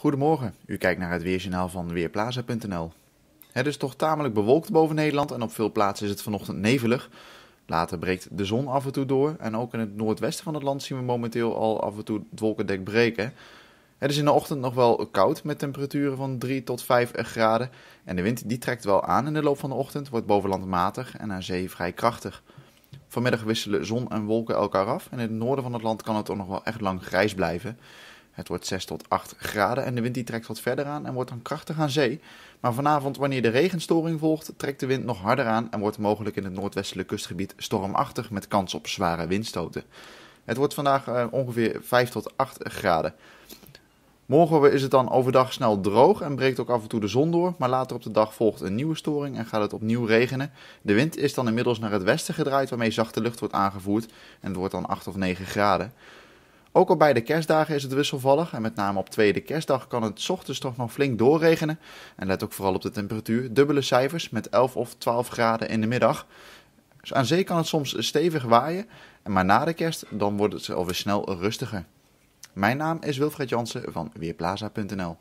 Goedemorgen, u kijkt naar het weerjournaal van Weerplaza.nl. Het is toch tamelijk bewolkt boven Nederland en op veel plaatsen is het vanochtend nevelig. Later breekt de zon af en toe door en ook in het noordwesten van het land zien we momenteel al af en toe het wolkendek breken. Het is in de ochtend nog wel koud met temperaturen van 3 tot 5 graden en de wind die trekt wel aan in de loop van de ochtend, wordt bovenland matig en aan zee vrij krachtig. Vanmiddag wisselen zon en wolken elkaar af en in het noorden van het land kan het toch nog wel echt lang grijs blijven. Het wordt 6 tot 8 graden en de wind die trekt wat verder aan en wordt dan krachtig aan zee. Maar vanavond, wanneer de regenstoring volgt, trekt de wind nog harder aan en wordt mogelijk in het noordwestelijk kustgebied stormachtig met kans op zware windstoten. Het wordt vandaag eh, ongeveer 5 tot 8 graden. Morgen is het dan overdag snel droog en breekt ook af en toe de zon door, maar later op de dag volgt een nieuwe storing en gaat het opnieuw regenen. De wind is dan inmiddels naar het westen gedraaid waarmee zachte lucht wordt aangevoerd en het wordt dan 8 of 9 graden. Ook al bij de kerstdagen is het wisselvallig en met name op tweede kerstdag kan het ochtends toch nog flink doorregenen. En let ook vooral op de temperatuur, dubbele cijfers met 11 of 12 graden in de middag. Dus aan zee kan het soms stevig waaien, maar na de kerst dan wordt het alweer snel rustiger. Mijn naam is Wilfred Jansen van Weerplaza.nl